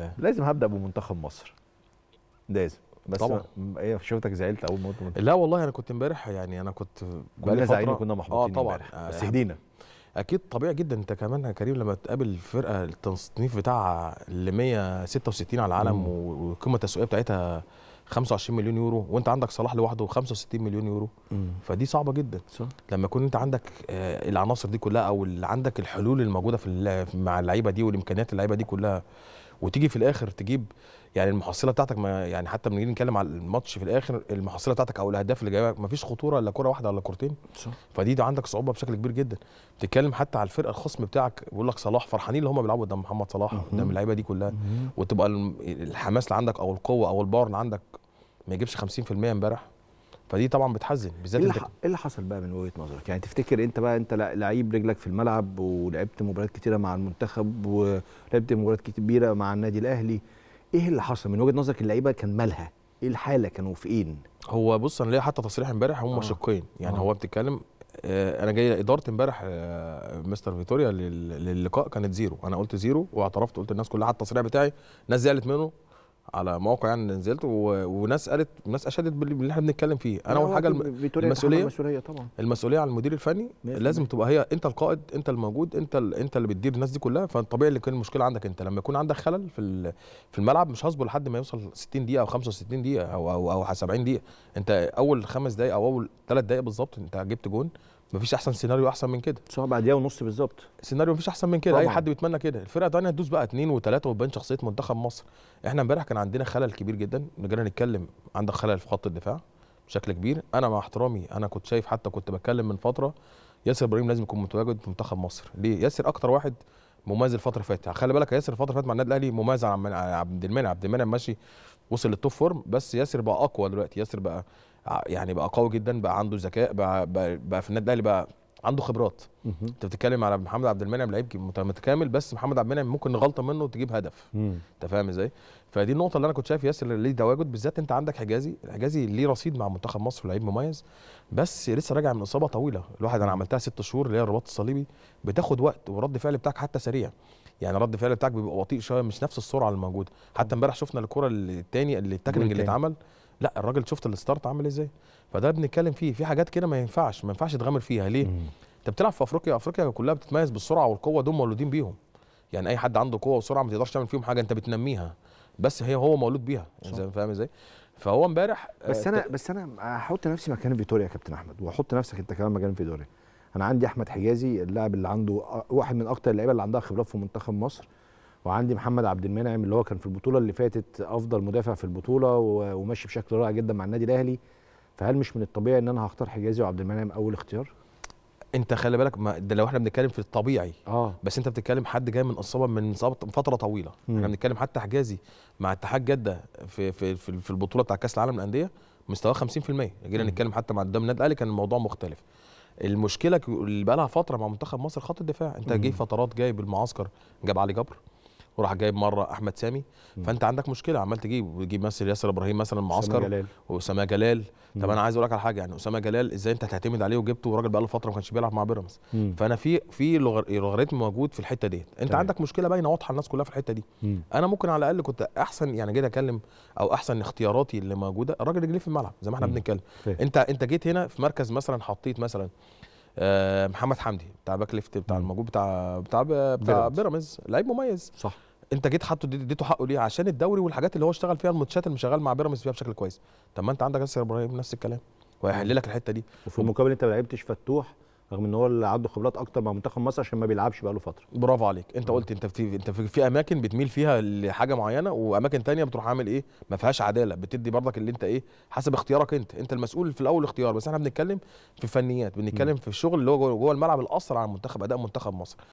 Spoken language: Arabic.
آه. لازم هبدا بمنتخب مصر لازم بس طبعا ايه شفتك زعلت اول ما قلت لا والله انا كنت امبارح يعني انا كنت كنا زعلانين كنا محبطين اه طبعا بس هدينا اكيد طبيعي جدا انت كمان يا كريم لما تقابل فرقه التصنيف بتاعها ل 166 على العالم والقيمه التسويقيه بتاعتها 25 مليون يورو وانت عندك صلاح لوحده 65 مليون يورو مم. فدي صعبه جدا صح. لما يكون انت عندك آه العناصر دي كلها او عندك الحلول الموجوده في مع اللعيبه دي والامكانيات اللعيبه دي كلها وتيجي في الاخر تجيب يعني المحصله بتاعتك ما يعني حتى لما نيجي نتكلم على الماتش في الاخر المحصله بتاعتك او الاهداف اللي جايبها ما فيش خطوره الا كره واحده ولا كورتين فدي ده عندك صعوبه بشكل كبير جدا بتتكلم حتى على الفرقه الخصم بتاعك بيقول لك صلاح فرحانين اللي هم بيلعبوا قدام محمد صلاح قدام اللعيبه دي كلها وتبقى الحماس اللي عندك او القوه او الباور اللي عندك ما يجيبش 50% امبارح فدي طبعا بتحزن بالذات ايه اللي, إيه اللي حصل بقى من وجهه نظرك يعني تفتكر انت بقى انت لعيب رجلك في الملعب ولعبت مباريات كتيره مع المنتخب ولعبت مباريات كبيره مع النادي الاهلي ايه اللي حصل من وجهه نظرك اللعيبه كان مالها ايه الحاله كانوا فين إيه؟ هو بص انا ليا حتى تصريح امبارح هم آه. شقين يعني آه. هو بتتكلم آه، انا جاي اداره امبارح آه، مستر فيتوريا للقاء كانت زيرو انا قلت زيرو واعترفت قلت الناس كلها حتى التصريح بتاعي الناس زعلت منه على موقع يعني نزلت و... وناس قالت وناس اشادت باللي احنا بنتكلم فيه انا اول آه، حاجه الم... المسؤوليه المسؤوليه طبعا المسؤوليه على المدير الفني لازم تبقى هي انت القائد انت الموجود انت ال... انت اللي بتدير الناس دي كلها فطبيعي اللي كان المشكله عندك انت لما يكون عندك خلل في ال... في الملعب مش هصبر لحد ما يوصل 60 دقيقه او 65 دقيقه او او او 70 دقيقه انت اول خمس دقائق او اول ثلاث دقائق بالظبط انت جبت جون مفيش احسن سيناريو احسن من كده بعد دقيقه ونص بالظبط سيناريو مفيش احسن من كده طبعا. اي حد بيتمنى كده الفرقه الثانيه هتدوس بقى اثنين وثلاثه وتبان شخصيه منتخب مصر احنا امبارح كان عندنا خلل كبير جدا جينا نتكلم عندك خلل في خط الدفاع بشكل كبير انا مع احترامي انا كنت شايف حتى كنت بتكلم من فتره ياسر ابراهيم لازم يكون متواجد في منتخب مصر ليه ياسر اكتر واحد مميز الفتره اللي فاتت خلي بالك ياسر الفتره اللي فاتت مع النادي الاهلي مميز عن عبد المنعم عبد المنعم ماشي وصل للتوب فورم بس ياسر بقى اقوى دلوقتي ياسر بقى يعني بقى قوي جدا بقى عنده ذكاء بقى, بقى, بقى في النادي الاهلي بقى عنده خبرات انت بتتكلم على محمد عبد المنعم لعيب متكامل بس محمد عبد المنعم ممكن غلطه منه تجيب هدف انت فاهم ازاي فدي النقطه اللي انا كنت شايف ياسر ليه تواجد بالذات انت عندك حجازي الحجازي ليه رصيد مع منتخب مصر لعيب مميز بس لسه راجع من اصابه طويله الواحد انا عملتها ست شهور اللي هي الرباط الصليبي بتاخد وقت ورد فعل بتاعك حتى سريع يعني رد فعل بتاعك بيبقى بطيء شويه مش نفس السرعه الموجوده حتى امبارح شفنا الكره الثانيه اللي التاكلنج اللي اتعمل لا الراجل شفت الستارت عامل ازاي فده بنتكلم فيه في حاجات كده ما ينفعش ما ينفعش تغامر فيها ليه انت بتلعب في افريقيا افريقيا كلها بتتميز بالسرعه والقوه دول مولودين بيهم يعني اي حد عنده قوه وسرعه ما تقدرش تعمل فيهم حاجه انت بتنميها بس هي هو مولود بيها يعني زي فاهم ازاي فهو امبارح آه، بس انا بس انا هحط نفسي مكان فيتوريا يا كابتن احمد واحط نفسك انت كمان مكان فيتوريا انا عندي احمد حجازي اللاعب اللي عنده واحد من اكتر اللعيبه اللي عندها خبرات في منتخب مصر وعندي محمد عبد المنعم اللي هو كان في البطوله اللي فاتت افضل مدافع في البطوله وماشي بشكل رائع جدا مع النادي الاهلي فهل مش من الطبيعي ان انا هختار حجازي وعبد المنعم اول اختيار؟ انت خلي بالك ما ده لو احنا بنتكلم في الطبيعي اه بس انت بتتكلم حد جاي من اصابه من فتره طويله م. احنا بنتكلم حتى حجازي مع اتحاد جده في في في, في البطوله بتاع كاس العالم للانديه مستواه 50% جينا نتكلم حتى مع قدام النادي الاهلي كان الموضوع مختلف المشكله اللي بقى لها فتره مع منتخب مصر خط الدفاع انت جاي فترات جاي بالمعسكر جاب علي جبر وراح جايب مره احمد سامي فانت عندك مشكله عمال تجيب وتجيب مثلا ياسر ابراهيم مثلا معسكر واسامه جلال طب انا عايز اقول لك على حاجه يعني اسامه جلال ازاي انت هتعتمد عليه وجبته وراجل بقى له فتره ما كانش بيلعب مع بيراميدز فانا في في لوغاريتم موجود في الحته ديت انت طيب. عندك مشكله باينه واضحه الناس كلها في الحته دي مم. انا ممكن على الاقل كنت احسن يعني جيت اتكلم او احسن اختياراتي اللي موجوده الراجل اللي في الملعب زي ما احنا بنتكلم انت انت جيت هنا في مركز مثلا حطيت مثلا آه، محمد حمدي بتاع باك ليفت بتاع الموجود بتاع بتاع بتاع بيراميدز لعيب مميز صح انت جيت حاطه اديته حقه ليه عشان الدوري والحاجات اللي هو اشتغل فيها الماتشات اللي شغال مع بيراميدز فيها بشكل كويس طب ما انت عندك ياسر ابراهيم نفس الكلام وهيحل لك الحته دي وفي المقابل انت ما لعبتش فتوح رغم ان هو اللي عنده خبرات اكتر مع منتخب مصر عشان ما بيلعبش بقاله فتره برافو عليك انت قلت انت في انت في اماكن بتميل فيها لحاجه معينه واماكن تانية بتروح عامل ايه ما فيهاش عداله بتدي برضك اللي انت ايه حسب اختيارك انت انت المسؤول في الاول اختيار بس احنا بنتكلم في فنيات بنتكلم في الشغل اللي هو جوه الملعب الاسرع على منتخب اداء منتخب مصر